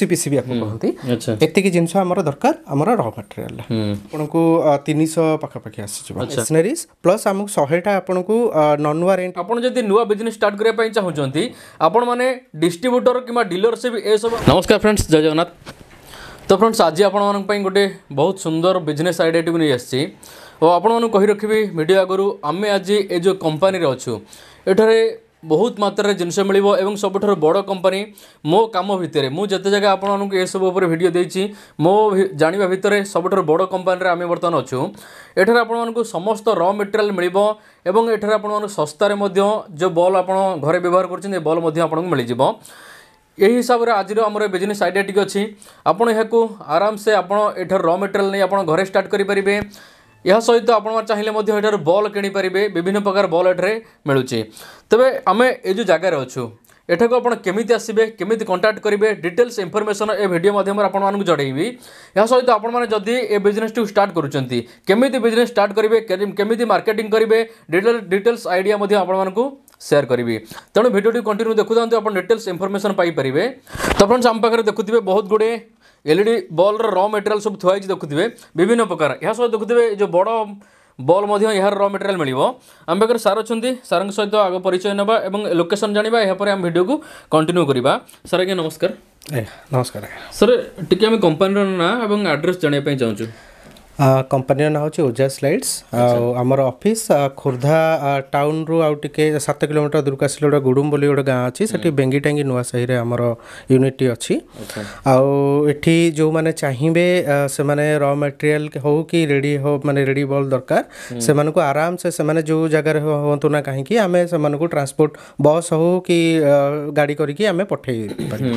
CPC ବି ଆକୁ କହନ୍ତି ଏତିକି ଜିନିଷ ଆମର ଦରକାର ଆମର ର ମଟେରିଆଲ ଆପଣଙ୍କୁ ତିନିଶହ ପାଖାପାଖି ଆସିଯିବ ମେସିନାରିଜ୍ ପ୍ଲସ୍ ଆମକୁ ଶହେଟା ଆପଣଙ୍କୁ ନନ୍ ୱାରେଣ୍ଟ ଆପଣ ଯଦି ନୂଆ ବିଜନେସ୍ ଷ୍ଟାର୍ଟ କରିବା ପାଇଁ ଚାହୁଁଛନ୍ତି ଆପଣମାନେ ଡିଷ୍ଟ୍ରିବ୍ୟୁଟର କିମ୍ବା ଡିଲରସିପ୍ ଏସବୁ ନମସ୍କାର ଫ୍ରେଣ୍ଡସ୍ ଜୟ ଜଗନ୍ନାଥ ତ ଫ୍ରେଣ୍ଡସ୍ ଆଜି ଆପଣମାନଙ୍କ ପାଇଁ ଗୋଟେ ବହୁତ ସୁନ୍ଦର ବିଜନେସ୍ ଆଇଡ଼ିଆଟିକୁ ନେଇ ଆସିଛି ଓ ଆପଣମାନଙ୍କୁ କହି ରଖିବି ଭିଡ଼ିଓ ଆଗରୁ ଆମେ ଆଜି ଏ ଯେଉଁ କମ୍ପାନୀରେ ଅଛୁ ଏଠାରେ ବହୁତ ମାତ୍ରାରେ ଜିନିଷ ମିଳିବ ଏବଂ ସବୁଠାରୁ ବଡ଼ କମ୍ପାନୀ ମୋ କାମ ଭିତରେ ମୁଁ ଯେତେ ଜାଗା ଆପଣମାନଙ୍କୁ ଏସବୁ ଉପରେ ଭିଡ଼ିଓ ଦେଇଛି ମୋ ଜାଣିବା ଭିତରେ ସବୁଠାରୁ ବଡ଼ କମ୍ପାନୀରେ ଆମେ ବର୍ତ୍ତମାନ ଅଛୁ ଏଠାରେ ଆପଣମାନଙ୍କୁ ସମସ୍ତ ର ମେଟେରିଆଲ୍ ମିଳିବ ଏବଂ ଏଠାରେ ଆପଣମାନଙ୍କୁ ଶସ୍ତାରେ ମଧ୍ୟ ଯେଉଁ ବଲ୍ ଆପଣ ଘରେ ବ୍ୟବହାର କରୁଛନ୍ତି ଏ ବଲ୍ ମଧ୍ୟ ଆପଣଙ୍କୁ ମିଳିଯିବ ଏହି ହିସାବରେ ଆଜିର ଆମର ବିଜନେସ୍ ଆଇଡ଼ିଆ ଟିକେ ଅଛି ଆପଣ ଏହାକୁ ଆରାମସେ ଆପଣ ଏଠାରୁ ର ମେଟେରିଆଲ୍ ନେଇ ଆପଣ ଘରେ ଷ୍ଟାର୍ଟ କରିପାରିବେ ଏହା ସହିତ ଆପଣମାନେ ଚାହିଁଲେ ମଧ୍ୟ ଏଠାରୁ ବଲ୍ କିଣିପାରିବେ ବିଭିନ୍ନ ପ୍ରକାର ବଲ୍ ଏଠାରେ ମିଳୁଛି ତେବେ ଆମେ ଏ ଯେଉଁ ଜାଗାରେ ଅଛୁ ଏଠାକୁ ଆପଣ କେମିତି ଆସିବେ କେମିତି କଣ୍ଟାକ୍ଟ କରିବେ ଡିଟେଲ୍ସ ଇନଫର୍ମେସନ୍ ଏ ଭିଡ଼ିଓ ମାଧ୍ୟମରେ ଆପଣମାନଙ୍କୁ ଜଣାଇବି ଏହା ସହିତ ଆପଣମାନେ ଯଦି ଏ ବିଜନେସ୍ଟିକୁ ଷ୍ଟାର୍ଟ କରୁଛନ୍ତି କେମିତି ବିଜନେସ୍ ଷ୍ଟାର୍ଟ କରିବେ କେମିତି ମାର୍କେଟିଂ କରିବେ ଡିଟେଲ୍ସ ଆଇଡ଼ିଆ ମଧ୍ୟ ଆପଣମାନଙ୍କୁ ସେୟାର କରିବି ତେଣୁ ଭିଡ଼ିଓଟି କଣ୍ଟିନ୍ୟୁ ଦେଖୁଥାନ୍ତୁ ଆପଣ ଡିଟେଲ୍ସ ଇନଫର୍ମେସନ୍ ପାଇପାରିବେ ତ ଫ୍ରେଣ୍ଡସ୍ ଆମ ପାଖରେ ଦେଖୁଥିବେ ବହୁତ ଗୁଡ଼ିଏ एल ई बल्ब र मेटेरियाल सब थुआ देखु विभिन्न प्रकार यह सब देखुए जो बड़ बल्ब यार र मेटेरियाल मिल आम पाखे सार अच्छा सारों सहित आग परिचय ना और लोकेसन जाना यापर आम भिडियो को कंटिन्यू करवा सर आज्ञा नमस्कार नमस्कार सर टे कंपानी ना और आड्रेस जानापी चाहूँ କମ୍ପାନୀର ନାଁ ହେଉଛି ଓଜା ସ୍ଲାଇଡ଼୍ସ ଆଉ ଆମର ଅଫିସ୍ ଖୋର୍ଦ୍ଧା ଟାଉନରୁ ଆଉ ଟିକେ ସାତ କିଲୋମିଟର ଦୂରକୁ ଆସିଲେ ଗୋଟେ ଗୁଡ଼ୁମ ବୋଲି ଗୋଟେ ଗାଁ ଅଛି ସେଠି ବେଙ୍ଗିଟାଙ୍ଗି ନୂଆ ସାହିରେ ଆମର ୟୁନିଟ୍ଟି ଅଛି ଆଉ ଏଠି ଯେଉଁମାନେ ଚାହିଁବେ ସେମାନେ ର ମେଟେରିଆଲ୍ ହେଉ କି ରେଡ଼ି ହେଉ ମାନେ ରେଡ଼ି ବଲ୍ ଦରକାର ସେମାନଙ୍କୁ ଆରାମସେ ସେମାନେ ଯେଉଁ ଜାଗାରେ ହୁଅନ୍ତୁ ନା କାହିଁକି ଆମେ ସେମାନଙ୍କୁ ଟ୍ରାନ୍ସପୋର୍ଟ ବସ୍ ହେଉ କି ଗାଡ଼ି କରିକି ଆମେ ପଠାଇ ପାରିବୁ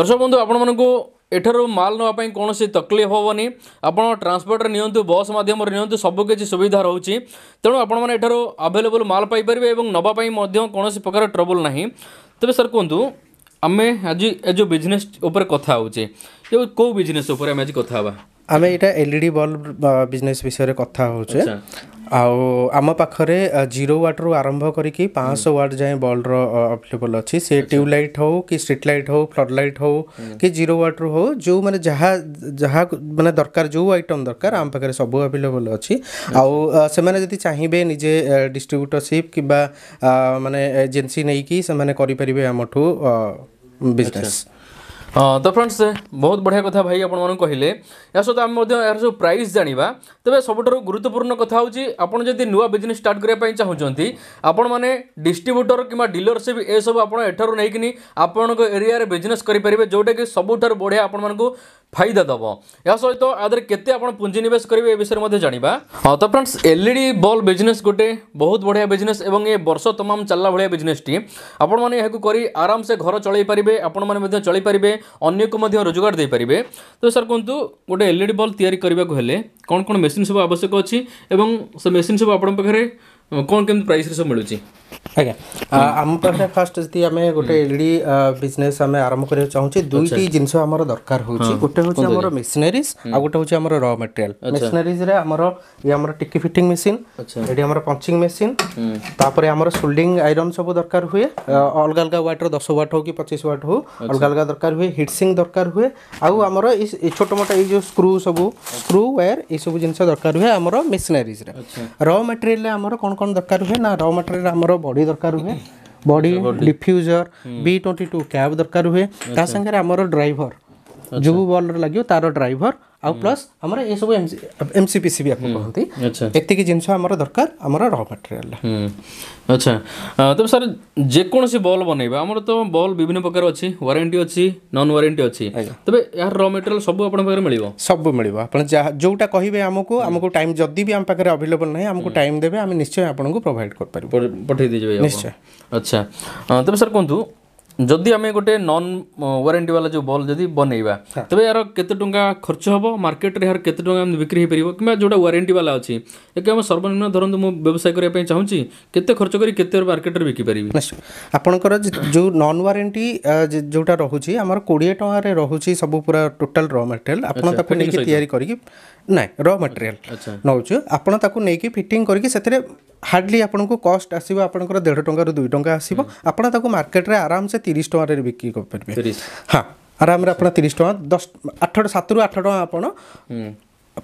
ଦର୍ଶକ ବନ୍ଧୁ ଆପଣମାନଙ୍କୁ ଏଠାରୁ ମାଲ ନେବା ପାଇଁ କୌଣସି ତକଲିଫ ହେବନି ଆପଣ ଟ୍ରାନ୍ସପୋର୍ଟରେ ନିଅନ୍ତୁ ବସ୍ ମାଧ୍ୟମରେ ନିଅନ୍ତୁ ସବୁକିଛି ସୁବିଧା ରହୁଛି ତେଣୁ ଆପଣମାନେ ଏଠାରୁ ଆଭେଲେବୁଲ୍ ମାଲ ପାଇପାରିବେ ଏବଂ ନେବା ପାଇଁ ମଧ୍ୟ କୌଣସି ପ୍ରକାର ଟ୍ରବୁଲ୍ ନାହିଁ ତେବେ ସାର୍ କୁହନ୍ତୁ ଆମେ ଆଜି ଏ ଯେଉଁ ବିଜନେସ୍ ଉପରେ କଥା ହେଉଛେ ଯେଉଁ କେଉଁ ବିଜନେସ୍ ଉପରେ ଆମେ ଆଜି କଥା ହେବା ଆମେ ଏଇଟା ଏଲ୍ଇଡ଼ି ବଲ୍ବ ବିଜନେସ୍ ବିଷୟରେ କଥା ହେଉଛେ ଆଉ ଆମ ପାଖରେ ଜିରୋ ୱାଟ୍ରୁ ଆରମ୍ଭ କରିକି ପାଞ୍ଚଶହ ୱାଟ୍ ଯାଏଁ ବଲ୍ବର ଆଭେଲେବଲ୍ ଅଛି ସେ ଟ୍ୟୁବ୍ ଲାଇଟ୍ ହେଉ କି ଷ୍ଟ୍ରିଟ୍ ଲାଇଟ୍ ହେଉ ଫ୍ଲଡ୍ ଲାଇଟ୍ ହେଉ କି ଜିରୋ ୱାଟ୍ରୁ ହେଉ ଯେଉଁମାନେ ଯାହା ଯାହା ମାନେ ଦରକାର ଯେଉଁ ଆଇଟମ୍ ଦରକାର ଆମ ପାଖରେ ସବୁ ଆଭେଲେବଲ୍ ଅଛି ଆଉ ସେମାନେ ଯଦି ଚାହିଁବେ ନିଜେ ଡିଷ୍ଟ୍ରିବ୍ୟୁଟରସିପ୍ କିମ୍ବା ମାନେ ଏଜେନ୍ସି ନେଇକି ସେମାନେ କରିପାରିବେ ଆମଠୁ ବିଜନେସ୍ ତ ଫ୍ରେଣ୍ଡସ୍ ବହୁତ ବଢ଼ିଆ କଥା ଭାଇ ଆପଣମାନଙ୍କୁ କହିଲେ ଏହା ସହିତ ଆମେ ମଧ୍ୟ ଏହାର ସବୁ ପ୍ରାଇସ୍ ଜାଣିବା ତେବେ ସବୁଠାରୁ ଗୁରୁତ୍ୱପୂର୍ଣ୍ଣ କଥା ହେଉଛି ଆପଣ ଯଦି ନୂଆ ବିଜନେସ୍ ଷ୍ଟାର୍ଟ କରିବା ପାଇଁ ଚାହୁଁଛନ୍ତି ଆପଣମାନେ ଡିଷ୍ଟ୍ରିବ୍ୟୁଟର କିମ୍ବା ଡିଲରସିପ୍ ଏସବୁ ଆପଣ ଏଠାରୁ ନେଇକିନି ଆପଣଙ୍କ ଏରିଆରେ ବିଜନେସ୍ କରିପାରିବେ ଯେଉଁଟାକି ସବୁଠାରୁ ବଢ଼ିଆ ଆପଣମାନଙ୍କୁ ଫାଇଦା ଦେବ ଏହା ସହିତ ଆ ଦେହରେ କେତେ ଆପଣ ପୁଞ୍ଜି ନିବେଶ କରିବେ ଏ ବିଷୟରେ ମଧ୍ୟ ଜାଣିବା ହଁ ତ ଫ୍ରେଣ୍ଡସ୍ ଏଲ୍ଇଡି ବଲ୍ ବିଜନେସ୍ ଗୋଟେ ବହୁତ ବଢ଼ିଆ ବିଜନେସ୍ ଏବଂ ଏ ବର୍ଷ ତମାମ ଚାଲିଲା ଭଳିଆ ବିଜନେସ୍ଟି ଆପଣମାନେ ଏହାକୁ କରି ଆରାମସେ ଘର ଚଳାଇ ପାରିବେ ଆପଣମାନେ ମଧ୍ୟ ଚଳାଇ ପାରିବେ ଅନ୍ୟକୁ ମଧ୍ୟ ରୋଜଗାର ଦେଇପାରିବେ ତ ସାର୍ କୁହନ୍ତୁ ଗୋଟେ ଏଲ୍ଇଡି ବଲ୍ ତିଆରି କରିବାକୁ ହେଲେ କ'ଣ କ'ଣ ମେସିନ୍ ସବୁ ଆବଶ୍ୟକ ଅଛି ଏବଂ ସେ ମେସିନ୍ ସବୁ ଆପଣଙ୍କ ପାଖରେ କ'ଣ କେମିତି ପ୍ରାଇସ୍ରେ ସବୁ ମିଳୁଛି ଆଜ୍ଞା ଆମ ପାଖରେ ଫାଷ୍ଟ ଯଦି ଆମେ ଗୋଟେ ଏଲ୍ଇଡି ବିଜନେସ୍ ଆମେ ଆରମ୍ଭ କରିବାକୁ ଚାହୁଁଛେ ଦୁଇଟି ଜିନିଷ ଆମର ଦରକାର ହେଉଛି ଗୋଟେ ହେଉଛି ଆମର ମେସିନାରିଜ୍ ଆଉ ଗୋଟେ ହେଉଛି ଆମର ର ମେଟେରିଆଲ ମେସିନାରିଜ୍ରେ ଆମର ଇଏ ଆମର ଟିକି ଫିଟିଂ ମେସିନ୍ ଏଠି ଆମର ପଞ୍ଚିଂ ମେସିନ୍ ତାପରେ ଆମର ସୋଲ୍ଡିଂ ଆଇରନ୍ ସବୁ ଦରକାର ହୁଏ ଅଲଗା ଅଲଗା ୱାଟ୍ର ଦଶ ୱାଟ୍ ହଉ କି ପଚିଶ ୱାଟ୍ ହଉ ଅଲଗା ଅଲଗା ଦରକାର ହୁଏ ହିଟସିଂ ଦରକାର ହୁଏ ଆଉ ଆମର ଏଇ ଛୋଟ ମୋଟ ଏଇ ଯେଉଁ ସ୍କ୍ରୁ ସବୁ ସ୍କ୍ରୁ ୱାୟାର ଏସବୁ ଜିନିଷ ଦରକାର ହୁଏ ଆମର ମେସିନାରିଜ୍ରେ ର ମେଟେରିଆଲରେ ଆମର କ'ଣ କ'ଣ ଦରକାର ହୁଏ ନା ର ମେଟେରିଆଲ ଆମର ବଡ଼ି ଦରକାର ହୁଏ ବଡ଼ି ଡିଫ୍ୟୁଜର ବି ଟ୍ୱେଣ୍ଟି ଟୁ କ୍ୟାବ୍ ଦରକାର ହୁଏ ତା ସାଙ୍ଗରେ ଆମର ଡ୍ରାଇଭର ଯେଉଁ ବଲ୍ର ଲାଗିବ ତାର ଡ୍ରାଇଭର ଆଉ ପ୍ଲସ୍ ଆମର ଏସବୁ M C P C B ଆପଣ କହନ୍ତି ଏତିକି ଜିନିଷ ଆମର ଦରକାର ଆମର ର ମେଟେରିଆଲ ଆଚ୍ଛା ତେବେ ସାର୍ ଯେକୌଣସି ବଲ୍ ବନେଇବା ଆମର ତ ବଲ୍ ବିଭିନ୍ନ ପ୍ରକାର ଅଛି ୱାରେଣ୍ଟି ଅଛି ନନ୍ ୱାରେଣ୍ଟି ଅଛି ତେବେ ଏହାର ର ମେଟେରିଆଲ ସବୁ ଆପଣଙ୍କ ପାଖରେ ମିଳିବ ସବୁ ମିଳିବ ଆପଣ ଯାହା ଯେଉଁଟା କହିବେ ଆମକୁ ଆମକୁ ଟାଇମ୍ ଯଦି ବି ଆମ ପାଖରେ ଆଭେଲେବଲ୍ ନାହିଁ ଆମକୁ ଟାଇମ୍ ଦେବେ ଆମେ ନିଶ୍ଚୟ ଆପଣଙ୍କୁ ପ୍ରୋଭାଇଡ଼ କରିପାରିବୁ ପଠାଇ ଦେଇଯିବେ ନିଶ୍ଚୟ ଆଚ୍ଛା ତେବେ ସାର୍ କୁହନ୍ତୁ ଯଦି ଆମେ ଗୋଟେ ନନ୍ ୱାରେଣ୍ଟି ବାଲା ଯେଉଁ ବଲ୍ ଯଦି ବନେଇବା ତେବେ ଏହାର କେତେ ଟଙ୍କା ଖର୍ଚ୍ଚ ହେବ ମାର୍କେଟରେ ଏହାର କେତେ ଟଙ୍କା ଏମିତି ବିକ୍ରି ହୋଇପାରିବ କିମ୍ବା ଯେଉଁଟା ୱାରେଣ୍ଟି ବାଲା ଅଛି ଏକି ଆମେ ସର୍ବନିମ୍ନ ଧରନ୍ତୁ ମୁଁ ବ୍ୟବସାୟ କରିବା ପାଇଁ ଚାହୁଁଛି କେତେ ଖର୍ଚ୍ଚ କରି କେତେ ମାର୍କେଟରେ ବିକିପାରିବି ଆପଣଙ୍କର ଯେଉଁ ନନ୍ ୱାରେଣ୍ଟି ଯେଉଁଟା ରହୁଛି ଆମର କୋଡ଼ିଏ ଟଙ୍କାରେ ରହୁଛି ସବୁ ପୁରା ଟୋଟାଲ୍ ର ମେଟେରିଆଲ୍ ଆପଣ ତାକୁ ନେଇକି ତିଆରି କରିକି ନାଇଁ ର ମେଟେରିଆଲ୍ ନେଉଛୁ ଆପଣ ତାକୁ ନେଇକି ଫିଟିଂ କରିକି ସେଥିରେ ହାର୍ଡ଼ଲି ଆପଣଙ୍କୁ କଷ୍ଟ ଆସିବ ଆପଣଙ୍କର ଦେଢ଼ ଟଙ୍କାରୁ ଦୁଇ ଟଙ୍କା ଆସିବ ଆପଣ ତାକୁ ମାର୍କେଟରେ ଆରାମସେ ତିରିଶ ଟଙ୍କାରେ ବିକ୍ରି କରିପାରିବେ ହଁ ଆରାମରେ ଆପଣ ତିରିଶ ଟଙ୍କା ଦଶ ଆଠ ସାତରୁ ଆଠ ଟଙ୍କା ଆପଣ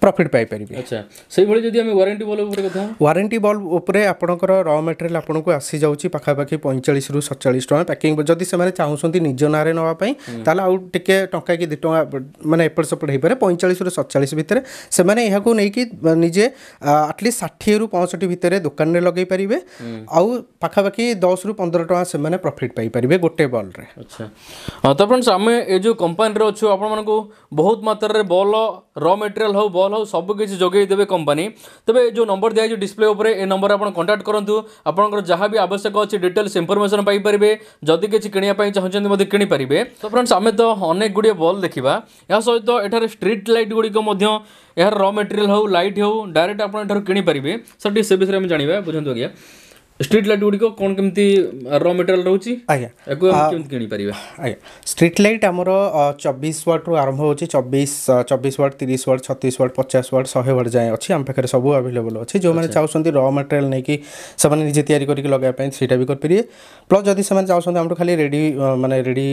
प्रॉफिट पाई परबे अच्छा सेई भले जदी हम वारंटी बल्ब ऊपर कथा वारंटी बल्ब ऊपर आपनकर रॉ मटेरियल आपनको आसी जाउची पाखा पाखी 45 रु 47 टका पैकिंग जदी से माने चाहौसंती निजो नारे नवा पई ताले आउ टिके टका की 2 टका माने एपर सपर हे परे 45 रु 47 भितरे से माने इहाको नै की निजे एटलीस्ट 60 रु 65 भितरे दुकान रे लगाई परिबे आउ पाखा पाखी 10 रु 15 टका से माने प्रॉफिट पाई परिबे गोटे बल्ब रे अच्छा तो फ्रेंड्स हम ए जो कंपनी रे अछु आपन मनको बहुत मात्रा रे बल्ब र मेटेरियाल हूँ बल्ब हूँ सबकि जगेदेवे कंपनी तेज जो नंबर दिया दिखाई डिस्प्ले उपर ए नंबर आप कंटाक्ट करूँ आपर जहाँ भी आवश्यक अच्छी डिटेल्स इनफर्मेसन पारे जदि किसी किणापी चाहते कि फ्रेंड्स आम तो अनेक गुड़े बल्ब देखा यह सहित एटार स्ट्रीट लाइट गुड़ी यार र मेटेरियाल हूँ लाइट हूँ डायरेक्ट आपड़ कि विषय में जाना बुझे आज्ञा ଷ୍ଟ୍ରିଟ୍ ଲାଇଟ୍ ଗୁଡ଼ିକ କ'ଣ କେମିତି ର ମେଟେରିଆଲ୍ ରହୁଛି ଆଜ୍ଞା ୟାକୁ କେମିତି କିଣିପାରିବା ଆଜ୍ଞା ଷ୍ଟ୍ରିଟ୍ ଲାଇଟ୍ ଆମର ଚବିଶ ୱାଟ୍ରୁ ଆରମ୍ଭ ହେଉଛି ଚବିଶ ଚବିଶ ୱାଟ୍ ତିରିଶ ୱାଟ୍ ଛତିଶ ୱାଟ୍ ପଚାଶ ୱାଟ୍ ଶହେ ୱାଟ୍ ଯାଏଁ ଅଛି ଆମ ପାଖରେ ସବୁ ଆଭେଲେବଲ୍ ଅଛି ଯେଉଁମାନେ ଚାହୁଁଛନ୍ତି ର ମେଟେରିଆଲ୍ ନେଇକି ସେମାନେ ନିଜେ ତିଆରି କରିକି ଲଗାଇବା ପାଇଁ ସେଇଟା ବି କରିପାରିବେ ପ୍ଲସ୍ ଯଦି ସେମାନେ ଚାହୁଁଛନ୍ତି ଆମଠୁ ଖାଲି ରେଡ଼ି ମାନେ ରେଡ଼ି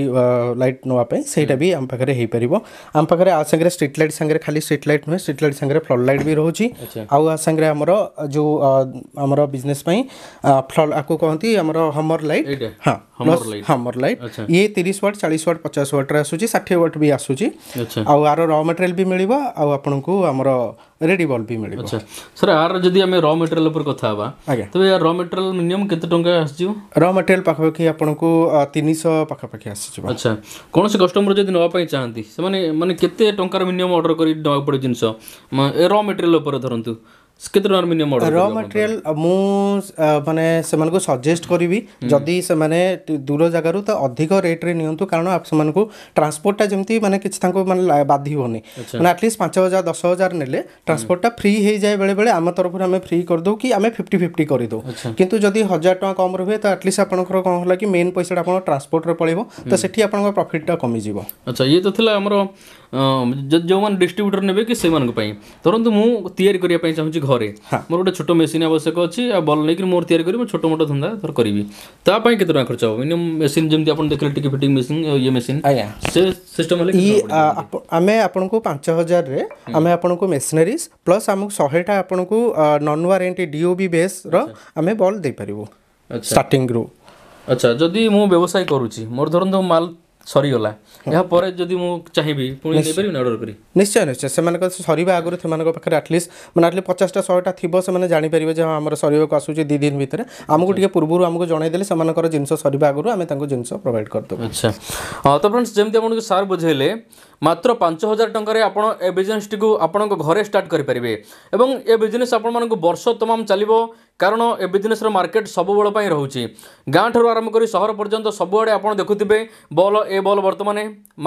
ଲାଇଟ୍ ନେବା ପାଇଁ ସେଇଟା ବି ଆମ ପାଖରେ ହେଇପାରିବ ଆମ ପାଖରେ ଆ ସାଙ୍ଗରେ ଷ୍ଟ୍ରିଟ୍ ଲାଇଟ୍ ସାଙ୍ଗରେ ଖାଲି ଷ୍ଟ୍ରିଟ୍ ଲାଇଟ୍ ନୁହେଁ ଷ୍ଟ୍ରିଟ୍ ଲାଇଟ୍ ସାଙ୍ଗରେ ଫ୍ଲଡ୍ ଲାଇଟ୍ ବି ରହୁଛି ଆଉ ଆ ସାଙ୍ଗରେ ଆମର ଯେଉଁ ଆମର ବିଜନେସ୍ ପାଇଁ ଆକୁ କହନ୍ତି ଆମର ହମର ଲାଇଟ୍ ହଁ ହମର ଲାଇଟ୍ ଇଏ ତିରିଶ ୱାଟ୍ ଚାଳିଶ ୱାଟ୍ ପଚାଶ ୱାଟ୍ରେ ଆସୁଛି ଷାଠିଏ ୱାଟ୍ ବି ଆସୁଛି ଆଉ ଆର ର ମେଟେରିଆଲ୍ ବି ମିଳିବ ଆଉ ଆପଣଙ୍କୁ ଆମର ରେଡି ବଲ୍ ବି ମିଳିବ ସାର୍ ଆର ଯଦି ଆମେ ର ମେଟେରିଆଲ୍ ଉପରେ କଥା ହେବା ଆଜ୍ଞା ତେବେ ର ମେଟେରିଆଲ୍ ମିନିମମ୍ କେତେ ଟଙ୍କା ଆସିଯିବ ର ମେଟେରିଆଲ୍ ପାଖାପାଖି ଆପଣଙ୍କୁ ତିନିଶହ ପାଖାପାଖି ଆସିଯିବ ଆଚ୍ଛା କୌଣସି କଷ୍ଟମର ଯଦି ନେବା ପାଇଁ ଚାହାନ୍ତି ସେମାନେ ମାନେ କେତେ ଟଙ୍କାର ମିନିମମ୍ ଅର୍ଡ଼ର କରି ନେବାକୁ ପଡ଼ିବ ଜିନିଷ ର ମେଟେରିଆଲ୍ ଉପରେ ଧରନ୍ତୁ କେତେ ଟଙ୍କାର ମିନିମମ୍ ଅର୍ଡର ର ମଟେରିଆଲ ମୁଁ ମାନେ ସେମାନଙ୍କୁ ସଜେଷ୍ଟ କରିବି ଯଦି ସେମାନେ ଦୂର ଜାଗାରୁ ତ ଅଧିକ ରେଟ୍ରେ ନିଅନ୍ତୁ କାରଣ ସେମାନଙ୍କୁ ଟ୍ରାନ୍ସପୋର୍ଟଟା ଯେମିତି ମାନେ କିଛି ତାଙ୍କୁ ମାନେ ବାଧିବନି ମାନେ ଆଟଲିଷ୍ଟ ପାଞ୍ଚ ହଜାର ଦଶ ହଜାର ନେଲେ ଟ୍ରାନ୍ସପୋର୍ଟଟା ଫ୍ରି ହେଇଯାଏ ବେଳେବେଳେ ଆମ ତରଫରୁ ଆମେ ଫ୍ରି କରିଦେଉ କି ଆମେ ଫିଫ୍ଟି ଫିଫ୍ଟି କରିଦେଉ କିନ୍ତୁ ଯଦି ହଜାର ଟଙ୍କା କମ୍ରେ ହୁଏ ତ ଆଟଲିଷ୍ଟ ଆପଣଙ୍କର କ'ଣ ହେଲା କି ମେନ୍ ପଇସାଟା ଆପଣ ଟ୍ରାନ୍ସପୋର୍ଟରେ ପଳେଇବ ତ ସେଠି ଆପଣଙ୍କ ପ୍ରଫିଟ୍ଟା କମିଯିବ ଆଚ୍ଛା ଇଏ ତ ଥିଲା ଆମର ଯେଉଁମାନେ ଡିଷ୍ଟ୍ରିବ୍ୟୁଟର ନେବେ କି ସେମାନଙ୍କ ପାଇଁ ଧରନ୍ତୁ ମୁଁ ତିଆରି କରିବା ପାଇଁ ଚାହୁଁଛି ଘର ଘରେ ମୋର ଗୋଟେ ଛୋଟ ମେସିନ୍ ଆବଶ୍ୟକ ଅଛି ଆଉ ବଲ୍ ନେଇକି ମୋର ତିଆରି କରିବି ଛୋଟ ମୋଟ ଧନ୍ଦା ଧର କରିବି ତା ପାଇଁ କେତେ ଟଙ୍କା ଖର୍ଚ୍ଚ ହେବ ମିନିମମ୍ ମେସିନ୍ ଯେମିତି ଆପଣ ଦେଖିଲେ ଟିକେ ଫିଟିଂ ମେସିନ୍ ଇଏ ମେସିନ୍ ସେ ସିଷ୍ଟମ୍ ହେଲେ ଆମେ ଆପଣଙ୍କୁ ପାଞ୍ଚ ହଜାରରେ ଆମେ ଆପଣଙ୍କୁ ମେସିନାରିଜ୍ ପ୍ଲସ୍ ଆମକୁ ଶହେଟା ଆପଣଙ୍କୁ ନନ୍ ୱାରେଣ୍ଟି ଡିଓବି ବେସ୍ର ଆମେ ବଲ୍ ଦେଇପାରିବୁ ଷ୍ଟାର୍ଟିଂରୁ ଆଚ୍ଛା ଯଦି ମୁଁ ବ୍ୟବସାୟ କରୁଛି ମୋର ଧରନ୍ତୁ ମାଲ ସରିଗଲା ଏହାପରେ ଯଦି ମୁଁ ଚାହିଁବି ପୁଣି ନେଇପାରିବି ନା ଅର୍ଡ଼ର କରି ନିଶ୍ଚୟ ନିଶ୍ଚୟ ସେମାନଙ୍କ ସରିବା ଆଗରୁ ସେମାନଙ୍କ ପାଖରେ ଆଟଲିଷ୍ଟ ମାନେ ଆଟଲିଷ୍ଟ ପଚାଶଟା ଶହେଟା ଥିବ ସେମାନେ ଜାଣିପାରିବେ ଯେ ହଁ ଆମର ସରିବାକୁ ଆସୁଛି ଦୁଇ ଦିନ ଭିତରେ ଆମକୁ ଟିକେ ପୂର୍ବରୁ ଆମକୁ ଜଣାଇଦେଲେ ସେମାନଙ୍କର ଜିନିଷ ସରିବା ଆଗରୁ ଆମେ ତାଙ୍କୁ ଜିନିଷ ପ୍ରୋଭାଇଡ଼ କରିଦେବୁ ଆଚ୍ଛା ତ ଫ୍ରେଣ୍ଡସ୍ ଯେମିତି ଆପଣଙ୍କୁ ସାର୍ ବୁଝେଇଲେ ମାତ୍ର ପାଞ୍ଚ ହଜାର ଟଙ୍କାରେ ଆପଣ ଏ ବିଜନେସ୍ଟିକୁ ଆପଣଙ୍କ ଘରେ ଷ୍ଟାର୍ଟ କରିପାରିବେ ଏବଂ ଏ ବିଜନେସ୍ ଆପଣମାନଙ୍କୁ ବର୍ଷ ତମାମ ଚାଲିବ କାରଣ ଏ ବିଜନେସ୍ର ମାର୍କେଟ ସବୁବେଳ ପାଇଁ ରହୁଛି ଗାଁ ଠାରୁ ଆରମ୍ଭ କରି ସହର ପର୍ଯ୍ୟନ୍ତ ସବୁଆଡ଼େ ଆପଣ ଦେଖୁଥିବେ ବଲ୍ ଏ ବଲ୍ ବର୍ତ୍ତମାନ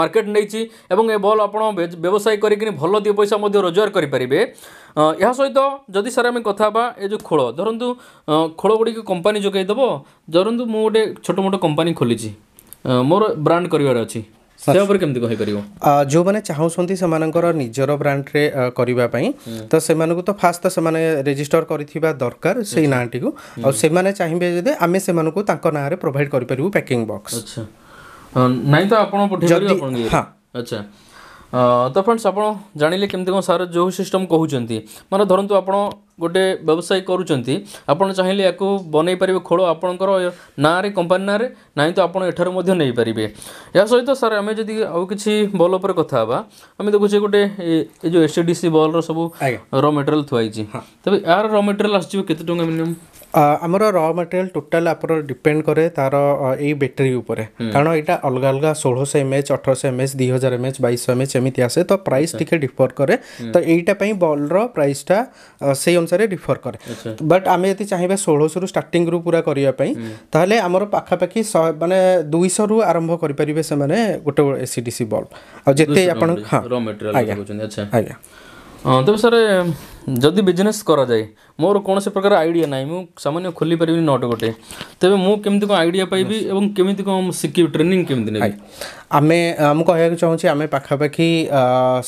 ମାର୍କେଟ ନେଇଛି ଏବଂ ଏ ବଲ୍ ଆପଣ ବ୍ୟବସାୟ କରିକି ଭଲ ଦୁଇ ପଇସା ମଧ୍ୟ ରୋଜଗାର କରିପାରିବେ ଏହା ସହିତ ଯଦି ସାର୍ ଆମେ କଥା ହେବା ଏ ଯେଉଁ ଖୋଳ ଧରନ୍ତୁ ଖୋଳ ଗୁଡ଼ିକ କମ୍ପାନୀ ଯୋଗାଇ ଦେବ ଧରନ୍ତୁ ମୁଁ ଗୋଟେ ଛୋଟ କମ୍ପାନୀ ଖୋଲିଛି ମୋର ବ୍ରାଣ୍ଡ କରିବାର ଅଛି ସେ ଉପରେ କେମିତି କହିପାରିବ ଯେଉଁମାନେ ଚାହୁଁଛନ୍ତି ସେମାନଙ୍କର ନିଜର ବ୍ରାଣ୍ଡରେ କରିବା ପାଇଁ ତ ସେମାନଙ୍କୁ ତ ଫାଷ୍ଟ ତ ସେମାନେ ରେଜିଷ୍ଟର କରିଥିବା ଦରକାର ସେଇ ନାଁଟିକୁ ଆଉ ସେମାନେ ଚାହିଁବେ ଯଦି ଆମେ ସେମାନଙ୍କୁ ତାଙ୍କ ନାଁରେ ପ୍ରୋଭାଇଡ଼ କରିପାରିବୁ ପ୍ୟାକିଂ ବକ୍ସ ଆଚ୍ଛା ନାଇଁ ତ ଆପଣ ପଠେଇ ପାରିବେ ଆପଣଙ୍କ ଆଚ୍ଛା ତ ଫ୍ରେଣ୍ଡସ୍ ଆପଣ ଜାଣିଲେ କେମିତି କ'ଣ ସାର୍ ଯେଉଁ ସିଷ୍ଟମ୍ କହୁଛନ୍ତି ମାନେ ଧରନ୍ତୁ ଆପଣ ଗୋଟେ ବ୍ୟବସାୟ କରୁଛନ୍ତି ଆପଣ ଚାହିଁଲେ ୟାକୁ ବନେଇ ପାରିବେ ଖୋଳ ଆପଣଙ୍କର ନାଁରେ କମ୍ପାନୀ ନାଁରେ ନାହିଁ ତ ଆପଣ ଏଠାରୁ ମଧ୍ୟ ନେଇପାରିବେ ଏହା ସହିତ ସାର୍ ଆମେ ଯଦି ଆଉ କିଛି ବଲ୍ ଉପରେ କଥା ହେବା ଆମେ ଦେଖୁଛେ ଗୋଟେ ଏ ଯେଉଁ ଏସ୍ ସି ଡି ସି ବଲ୍ର ସବୁ ର ମେଟେରିଆଲ୍ ଥୁଆ ହେଇଛି ତେବେ ଏହାର ର ମେଟେରିଆଲ୍ ଆସିଯିବ କେତେ ଟଙ୍କା ମିନିମମ୍ ଆମର ର ମେଟେରିଆଲ ଟୋଟାଲ ଆପଣ ଡିପେଣ୍ଡ କରେ ତାର ଏଇ ବ୍ୟାଟେରୀ ଉପରେ କାରଣ ଏଇଟା ଅଲଗା ଅଲଗା ଷୋହଳଶହ ଏମ୍ ଏଚ୍ ଅଠରଶହ ଏମ୍ ଏଚ୍ ଦୁଇ ହଜାର ଏମ୍ ଏଚ୍ ବାଇଶଶହ ଏମ୍ ଏଚ୍ ଏମିତି ଆସେ ତ ପ୍ରାଇସ୍ ଟିକେ ଡିଫର କରେ ତ ଏଇଟା ପାଇଁ ବଲ୍ର ପ୍ରାଇସ୍ଟା ସେଇ ଅନୁସାରେ ଡିଫର କରେ ବଟ୍ ଆମେ ଯଦି ଚାହିଁବା ଷୋହଳଶହରୁ ଷ୍ଟାର୍ଟିଂରୁ ପୁରା କରିବା ପାଇଁ ତାହେଲେ ଆମର ପାଖାପାଖି ଶହେ ମାନେ ଦୁଇଶହରୁ ଆରମ୍ଭ କରିପାରିବେ ସେମାନେ ଗୋଟେ ଏସିଡିସି ବଲ୍ବ ଆଉ ଯେତେ ଆପଣ ହଁ ଆଜ୍ଞା ଆଜ୍ଞା ତେବେ ସାର୍ ଯଦି ବିଜନେସ୍ କରାଯାଏ ମୋର କୌଣସି ପ୍ରକାର ଆଇଡ଼ିଆ ନାହିଁ ମୁଁ ସାମାନ୍ୟ ଖୋଲି ପାରିବିନି ନଟ ଗୋଟେ ତେବେ ମୁଁ କେମିତି କ'ଣ ଆଇଡ଼ିଆ ପାଇବି ଏବଂ କେମିତି କ'ଣ ଶିଖିବି ଟ୍ରେନିଂ କେମିତି ନେବି ଆମେ ମୁଁ କହିବାକୁ ଚାହୁଁଛି ଆମେ ପାଖାପାଖି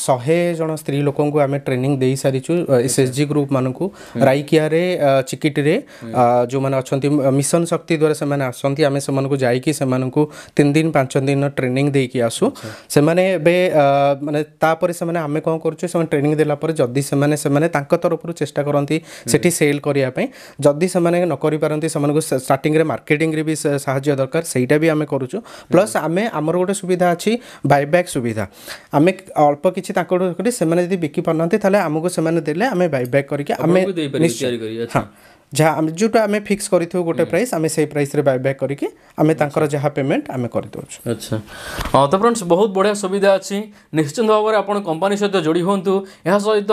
ଶହେ ଜଣ ସ୍ତ୍ରୀ ଲୋକଙ୍କୁ ଆମେ ଟ୍ରେନିଂ ଦେଇସାରିଛୁ ଏସ୍ ଏସ୍ ଜି ଗ୍ରୁପ୍ ମାନଙ୍କୁ ରାଇକିଆରେ ଚିକିଟିରେ ଯେଉଁମାନେ ଅଛନ୍ତି ମିଶନ ଶକ୍ତି ଦ୍ୱାରା ସେମାନେ ଆସନ୍ତି ଆମେ ସେମାନଙ୍କୁ ଯାଇକି ସେମାନଙ୍କୁ ତିନି ଦିନ ପାଞ୍ଚ ଦିନ ଟ୍ରେନିଂ ଦେଇକି ଆସୁ ସେମାନେ ଏବେ ମାନେ ତାପରେ ସେମାନେ ଆମେ କ'ଣ କରୁଛୁ ସେମାନେ ଟ୍ରେନିଂ ଦେଲା ପରେ ଯଦି ସେମାନେ ସେମାନେ ତାଙ୍କ ତରଫରୁ ଚେଷ୍ଟା କରନ୍ତି ସେ ସେଠି ସେଲ୍ କରିବା ପାଇଁ ଯଦି ସେମାନେ ନ କରିପାରନ୍ତି ସେମାନଙ୍କୁ ଷ୍ଟାର୍ଟିଂରେ ମାର୍କେଟିଂରେ ବି ସାହାଯ୍ୟ ଦରକାର ସେଇଟା ବି ଆମେ କରୁଛୁ ପ୍ଲସ୍ ଆମେ ଆମର ଗୋଟେ ସୁବିଧା ଅଛି ବାଇବ୍ୟାକ୍ ସୁବିଧା ଆମେ ଅଳ୍ପ କିଛି ତାଙ୍କଠୁ କରି ସେମାନେ ଯଦି ବିକି ପାରୁନାହାନ୍ତି ତାହେଲେ ଆମକୁ ସେମାନେ ଦେଲେ ଆମେ ବାଇବ୍ୟାକ୍ କରିକି ଆମେ ହଁ ଯାହା ଆମେ ଯେଉଁଟା ଆମେ ଫିକ୍ସ କରିଥିବୁ ଗୋଟେ ପ୍ରାଇସ୍ ଆମେ ସେଇ ପ୍ରାଇସ୍ରେ ବାଇ ବ୍ୟାକ୍ କରିକି ଆମେ ତାଙ୍କର ଯାହା ପେମେଣ୍ଟ ଆମେ କରିଦେଉଛୁ ଆଚ୍ଛା ହଁ ତ ଫ୍ରେଣ୍ଡସ୍ ବହୁତ ବଢ଼ିଆ ସୁବିଧା ଅଛି ନିଶ୍ଚିନ୍ତ ଭାବରେ ଆପଣ କମ୍ପାନୀ ସହିତ ଯୋଡ଼ି ହୁଅନ୍ତୁ ଏହା ସହିତ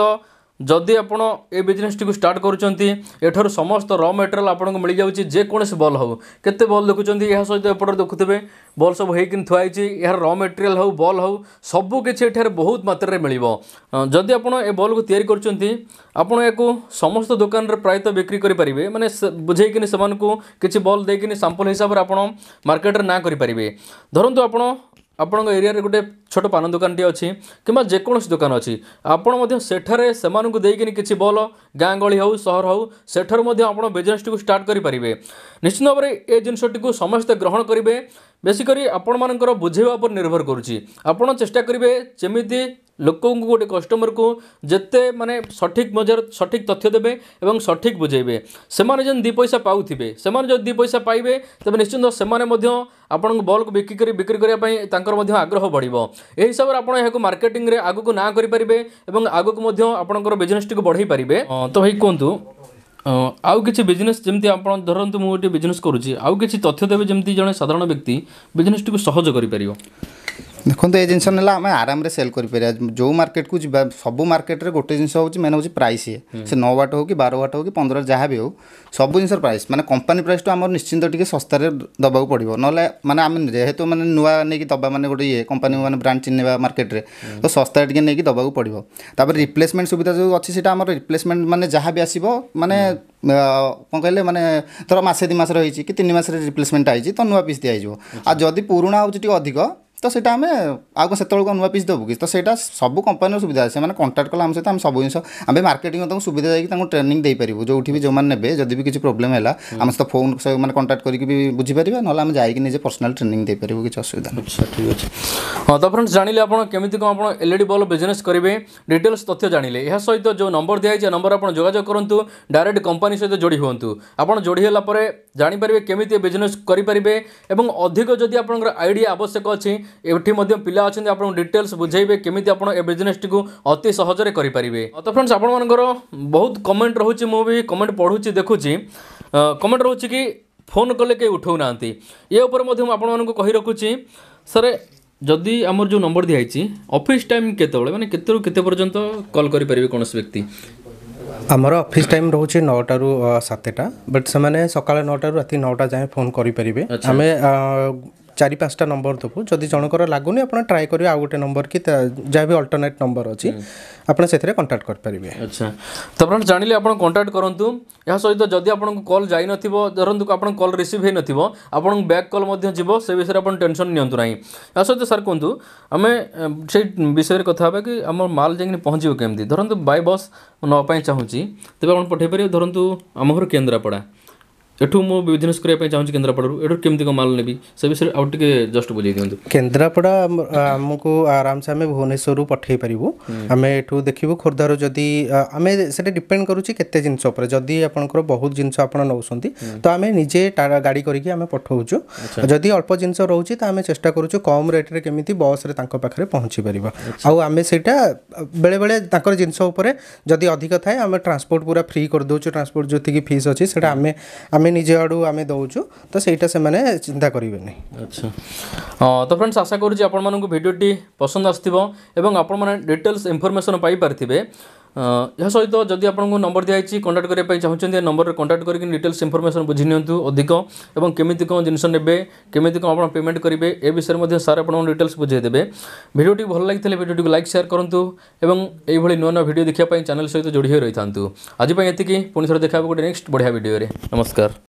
ଯଦି ଆପଣ ଏ ବିଜନେସ୍ଟିକୁ ଷ୍ଟାର୍ଟ କରୁଛନ୍ତି ଏଠାରୁ ସମସ୍ତ ର ମେଟେରିଆଲ୍ ଆପଣଙ୍କୁ ମିଳିଯାଉଛି ଯେକୌଣସି ବଲ୍ ହେଉ କେତେ ବଲ୍ ଦେଖୁଛନ୍ତି ଏହା ସହିତ ଏପଟରେ ଦେଖୁଥିବେ ବଲ୍ ସବୁ ହେଇକିନି ଥୁଆ ହେଇଛି ଏହାର ର ମେଟେରିଆଲ୍ ହେଉ ବଲ୍ ହେଉ ସବୁ କିଛି ଏଠାରେ ବହୁତ ମାତ୍ରାରେ ମିଳିବ ଯଦି ଆପଣ ଏ ବଲ୍କୁ ତିଆରି କରୁଛନ୍ତି ଆପଣ ଏହାକୁ ସମସ୍ତ ଦୋକାନରେ ପ୍ରାୟତଃ ବିକ୍ରି କରିପାରିବେ ମାନେ ବୁଝେଇକିନି ସେମାନଙ୍କୁ କିଛି ବଲ୍ ଦେଇକିନି ସାମ୍ପଲ୍ ହିସାବରେ ଆପଣ ମାର୍କେଟରେ ନାଁ କରିପାରିବେ ଧରନ୍ତୁ ଆପଣ ଆପଣଙ୍କ ଏରିଆରେ ଗୋଟେ ଛୋଟ ପାନ ଦୋକାନଟିଏ ଅଛି କିମ୍ବା ଯେକୌଣସି ଦୋକାନ ଅଛି ଆପଣ ମଧ୍ୟ ସେଠାରେ ସେମାନଙ୍କୁ ଦେଇକିନି କିଛି ବଲ୍ ଗାଁ ଗହଳି ହେଉ ସହର ହେଉ ସେଠାରୁ ମଧ୍ୟ ଆପଣ ବିଜନେସ୍ଟିକୁ ଷ୍ଟାର୍ଟ କରିପାରିବେ ନିଶ୍ଚିତ ଭାବରେ ଏ ଜିନିଷଟିକୁ ସମସ୍ତେ ଗ୍ରହଣ କରିବେ ବେଶୀ କରି ଆପଣମାନଙ୍କର ବୁଝେଇବା ଉପରେ ନିର୍ଭର କରୁଛି ଆପଣ ଚେଷ୍ଟା କରିବେ ଯେମିତି ଲୋକଙ୍କୁ ଗୋଟେ କଷ୍ଟମରକୁ ଯେତେ ମାନେ ସଠିକ୍ ମଜାର ସଠିକ୍ ତଥ୍ୟ ଦେବେ ଏବଂ ସଠିକ୍ ବୁଝେଇବେ ସେମାନେ ଯେନ୍ ଦୁଇ ପଇସା ପାଉଥିବେ ସେମାନେ ଯଦି ଦୁଇ ପଇସା ପାଇବେ ତେବେ ନିଶ୍ଚିନ୍ତ ସେମାନେ ମଧ୍ୟ ଆପଣଙ୍କ ବଲ୍କୁ ବିକ୍ରି କରି ବିକ୍ରି କରିବା ପାଇଁ ତାଙ୍କର ମଧ୍ୟ ଆଗ୍ରହ ବଢ଼ିବ ଏହି ହିସାବରେ ଆପଣ ଏହାକୁ ମାର୍କେଟିଂରେ ଆଗକୁ ନାଁ କରିପାରିବେ ଏବଂ ଆଗକୁ ମଧ୍ୟ ଆପଣଙ୍କର ବିଜନେସ୍ଟିକୁ ବଢ଼େଇ ପାରିବେ ତ ଭାଇ କୁହନ୍ତୁ ଆଉ କିଛି ବିଜନେସ୍ ଯେମିତି ଆପଣ ଧରନ୍ତୁ ମୁଁ ଗୋଟିଏ ବିଜନେସ୍ କରୁଛି ଆଉ କିଛି ତଥ୍ୟ ଦେବେ ଯେମିତି ଜଣେ ସାଧାରଣ ବ୍ୟକ୍ତି ବିଜନେସ୍ଟିକୁ ସହଜ କରିପାରିବ ଦେଖନ୍ତୁ ଏ ଜିନିଷ ନେଲେ ଆମେ ଆରାମରେ ସେଲ୍ କରିପାରିବା ଯେଉଁ ମାର୍କେଟକୁ ଯିବା ସବୁ ମାର୍କେଟରେ ଗୋଟେ ଜିନିଷ ହେଉଛି ମେନ୍ ହେଉଛି ପ୍ରାଇସ୍ ଇଏ ସେ ନଅ ୱାଟ୍ ହେଉ କି ବାର ୱାଟ୍ ହେଉ କି ପନ୍ଦର ଯାହା ବି ହେଉ ସବୁ ଜିନିଷର ପ୍ରାଇସ୍ ମାନେ କମ୍ପାନୀ ପ୍ରାଇସ୍ଠୁ ଆମର ନିଶ୍ଚିନ୍ତ ଟିକେ ଶସ୍ତାରେ ଦେବାକୁ ପଡ଼ିବ ନହେଲେ ମାନେ ଆମେ ଯେହେତୁ ମାନେ ନୂଆ ନେଇକି ଦେବା ମାନେ ଗୋଟେ ଇଏ କମ୍ପାନୀ ମାନେ ବ୍ରାଣ୍ଡ ଚିହ୍ନିବା ମାର୍କେଟରେ ତ ଶସ୍ତାରେ ଟିକେ ନେଇକି ଦେବାକୁ ପଡ଼ିବ ତାପରେ ରିପ୍ଲେସମେଣ୍ଟ ସୁବିଧା ଯେଉଁ ଅଛି ସେଇଟା ଆମର ରିପ୍ଲେସମେଣ୍ଟ ମାନେ ଯାହା ବି ଆସିବ ମାନେ କ'ଣ କହିଲେ ମାନେ ଧର ମାସେ ଦୁଇ ମାସର ହେଇଛି କି ତିନି ମାସରେ ରିପ୍ଲେସମେଣ୍ଟ ହେଇଛି ତ ନୂଆ ପିସ୍ ଦିଆଯିବ ଆଉ ଯଦି ପୁରୁଣା ହେଉଛି ଟିକେ ଅଧିକ ତ ସେଇଟା ଆମେ ଆଉ କ'ଣ ସେତେବେଳକୁ ନୂଆ ପିସ୍ ଦେବୁ କି ତ ସେଇଟା ସବୁ କମ୍ପାନୀର ସୁବିଧା ଅଛି ସେମାନେ କଣ୍ଟାକ୍ଟ କଲେ ଆମ ସହିତ ଆମେ ସବୁ ଜିନିଷ ଆମେ ମାର୍କେଟିଂ ତାଙ୍କୁ ସୁବିଧା ଯାଇକି ତାଙ୍କୁ ଟ୍ରେନିଂ ଦେଇପାରିବୁ ଯେଉଁଠି ବି ଯେଉଁମାନେ ନେବେ ଯଦି ବି କିଛି ପ୍ରୋବ୍ଲେମ୍ ହେଲା ଆମ ସହିତ ଫୋନ୍ ମାନେ କଣ୍ଟାକ୍ଟ କରିକି ବି ବୁଝିପାରିବା ନହେଲେ ଆମେ ଯାଇକି ନିଜେ ପର୍ସନାଲ୍ ଟ୍ରେନିଂ ଦେଇପାରିବୁ କିଛି ଅସୁବିଧା ଆଚ୍ଛା ଠିକ୍ ଅଛି ହଁ ତ ଫ୍ରେଣ୍ଡସ୍ ଜାଣିଲେ ଆପଣ କେମିତି କ'ଣ ଆପଣ L E D bulb business କରିବେ ଡିଟେଲ୍ସ ତଥ୍ୟ ଜାଣିଲେ ଏହା ସହିତ ଯେଉଁ ନମ୍ବର ଦିଆଯାଇଛି ନମ୍ବର ଆପଣ ଯୋଗାଯୋଗ କରନ୍ତୁ ଡାଇରେକ୍ଟ କମ୍ପାନୀ ସହିତ ଯୋଡ଼ି ହୁଅନ୍ତୁ ଆପଣ ଯୋଡ଼ି ହେଲା ପରେ ଜାଣିପାରିବେ କେମିତି ବିଜନେସ୍ କରିପାରିବେ ଏବଂ ଅଧିକ ଯଦି ଆପଣଙ୍କର ଆଇଡ଼ିଆ ଆବଶ୍ୟକ ଅଛି ଏଠି ମଧ୍ୟ ପିଲା ଅଛନ୍ତି ଆପଣଙ୍କୁ ଡିଟେଲ୍ସ ବୁଝାଇବେ କେମିତି ଆପଣ ଏ ବିଜନେସ୍ଟିକୁ ଅତି ସହଜରେ କରିପାରିବେ ତ ଫ୍ରେଣ୍ଡସ୍ ଆପଣମାନଙ୍କର ବହୁତ କମେଣ୍ଟ ରହୁଛି ମୁଁ ବି କମେଣ୍ଟ ପଢ଼ୁଛି ଦେଖୁଛି କମେଣ୍ଟ ରହୁଛି କି ଫୋନ୍ କଲେ କେହି ଉଠାଉନାହାନ୍ତି ଏ ଉପରେ ମଧ୍ୟ ମୁଁ ଆପଣମାନଙ୍କୁ କହି ରଖୁଛି ସାର୍ ଯଦି ଆମର ଯେଉଁ ନମ୍ବର ଦିଆହେଇଛି ଅଫିସ୍ ଟାଇମ୍ କେତେବେଳେ ମାନେ କେତେରୁ କେତେ ପର୍ଯ୍ୟନ୍ତ କଲ୍ କରିପାରିବେ କୌଣସି ବ୍ୟକ୍ତି ଆମର ଅଫିସ୍ ଟାଇମ୍ ରହୁଛି ନଅଟାରୁ ସାତଟା ବଟ୍ ସେମାନେ ସକାଳ ନଅଟାରୁ ରାତି ନଅଟା ଯାଏଁ ଫୋନ୍ କରିପାରିବେ ଆମେ চারি পাঁচটা নম্বর দেବୁ ଯଦି ଜଣଙ୍କର ଲାଗୁନି ଆପଣ ଟ୍ରାଏ କରିବେ ଆଉ ଗୋଟେ ନମ୍ବର କି ଯାହା ବି ଅଲ୍ଟରନେଟ୍ ନମ୍ବର ଅଛି ଆପଣ ସେଥିରେ କଣ୍ଟାକ୍ଟ କରିପାରିବେ ଆଚ୍ଛା ତାପରେ ଜାଣିଲେ ଆପଣ କଣ୍ଟାକ୍ଟ କରନ୍ତୁ ଏହା ସହିତ ଯଦି ଆପଣଙ୍କୁ କଲ୍ ଯାଇନଥିବ ଧରନ୍ତୁ ଆପଣ କଲ୍ ରିସିଭ୍ ହୋଇନଥିବ ଆପଣଙ୍କୁ ବ୍ୟାକ୍ କଲ୍ ମଧ୍ୟ ଯିବ ସେ ବିଷୟରେ ଆପଣ ଟେନସନ୍ ନିଅନ୍ତୁ ନାହିଁ ଏହା ସହିତ ସାର୍ କୁହନ୍ତୁ ଆମେ ସେଇ ବିଷୟରେ କଥା ହେବା କି ଆମର ମାଲ ଯାଇକି ପହଞ୍ଚିବ କେମିତି ଧରନ୍ତୁ ବାଇ ବସ୍ ନେବା ପାଇଁ ଚାହୁଁଛି ତେବେ ଆପଣ ପଠାଇପାରିବେ ଧରନ୍ତୁ ଆମ ଘର କେନ୍ଦ୍ରାପଡ଼ା ଏଠୁ ମୁଁ ବିଜନେସ୍ କରିବା ପାଇଁ ଚାହୁଁଛି କେନ୍ଦ୍ରାପଡ଼ାରୁ ଏଠୁ କେମିତି କ'ଣ ମାଲ ନେବି ସେ ବିଷୟରେ ଆଉ ଟିକେ ଜଷ୍ଟ ବୁଝେଇ ଦିଅନ୍ତୁ କେନ୍ଦ୍ରାପଡ଼ା ଆମକୁ ଆରାମସେ ଆମେ ଭୁବନେଶ୍ୱରରୁ ପଠେଇ ପାରିବୁ ଆମେ ଏଠୁ ଦେଖିବୁ ଖୋର୍ଦ୍ଧାରୁ ଯଦି ଆମେ ସେଟା ଡିପେଣ୍ଡ କରୁଛି କେତେ ଜିନିଷ ଉପରେ ଯଦି ଆପଣଙ୍କର ବହୁତ ଜିନିଷ ଆପଣ ନେଉଛନ୍ତି ତ ଆମେ ନିଜେ ଗାଡ଼ି କରିକି ଆମେ ପଠାଉଛୁ ଯଦି ଅଳ୍ପ ଜିନିଷ ରହୁଛି ତ ଆମେ ଚେଷ୍ଟା କରୁଛୁ କମ୍ ରେଟ୍ରେ କେମିତି ବସ୍ରେ ତାଙ୍କ ପାଖରେ ପହଞ୍ଚି ପାରିବା ଆଉ ଆମେ ସେଇଟା ବେଳେବେଳେ ତାଙ୍କର ଜିନିଷ ଉପରେ ଯଦି ଅଧିକ ଥାଏ ଆମେ ଟ୍ରାନ୍ସପୋର୍ଟ ପୁରା ଫ୍ରି କରିଦେଉଛୁ ଟ୍ରାନ୍ସପୋର୍ଟ ଯେତିକି ଫିସ୍ ଅଛି ସେଇଟା ଆମେ ଆମେ ଆମେ ନିଜ ଆଡ଼ୁ ଆମେ ଦେଉଛୁ ତ ସେଇଟା ସେମାନେ ଚିନ୍ତା କରିବେନି ଆଚ୍ଛା ତ ଫ୍ରେଣ୍ଡସ୍ ଆଶା କରୁଛି ଆପଣମାନଙ୍କୁ ଭିଡ଼ିଓଟି ପସନ୍ଦ ଆସିଥିବ ଏବଂ ଆପଣମାନେ ଡିଟେଲ୍ସ ଇନଫର୍ମେସନ୍ ପାଇପାରିଥିବେ ଏହା ସହିତ ଯଦି ଆପଣଙ୍କୁ ନମ୍ବର ଦିଆଯାଇଛି କଣ୍ଟାକ୍ଟ କରିବା ପାଇଁ ଚାହୁଁଛନ୍ତି ଏ ନମ୍ବରରେ କଣ୍ଟାକ୍ଟ କରିକି ଡିଟେଲ୍ସ ଇନଫର୍ମେସନ୍ ବୁଝି ନିଅନ୍ତୁ ଅଧିକ ଏବଂ କେମିତି କ'ଣ ଜିନିଷ ନେବେ କେମିତି କ'ଣ ଆପଣ ପେମେଣ୍ଟ କରିବେ ଏ ବିଷୟରେ ମଧ୍ୟ ସାର୍ ଆପଣଙ୍କୁ ଡିଟେଲ୍ସ ବୁଝାଇ ଦେବେ ଭିଡ଼ିଓଟି ଭଲ ଲାଗିଥିଲେ ଭିଡ଼ିଓଟିକୁ ଲାଇକ୍ ସେୟାର କରନ୍ତୁ ଏବଂ ଏଇଭଳି ନୂଆ ନୂଆ ଭିଡ଼ିଓ ଦେଖିବା ପାଇଁ ଚ୍ୟାନେଲ୍ ସହିତ ଯୋଡ଼ି ହୋଇ ରହିଥାନ୍ତୁ ଆଜି ପାଇଁ ଏତିକି ପୁଣି ଥରେ ଦେଖା ହେବ ଗୋଟେ ନେକ୍ସଟ ବଢ଼ିଆ ଭିଡ଼ିଓରେ ନମସ୍କାର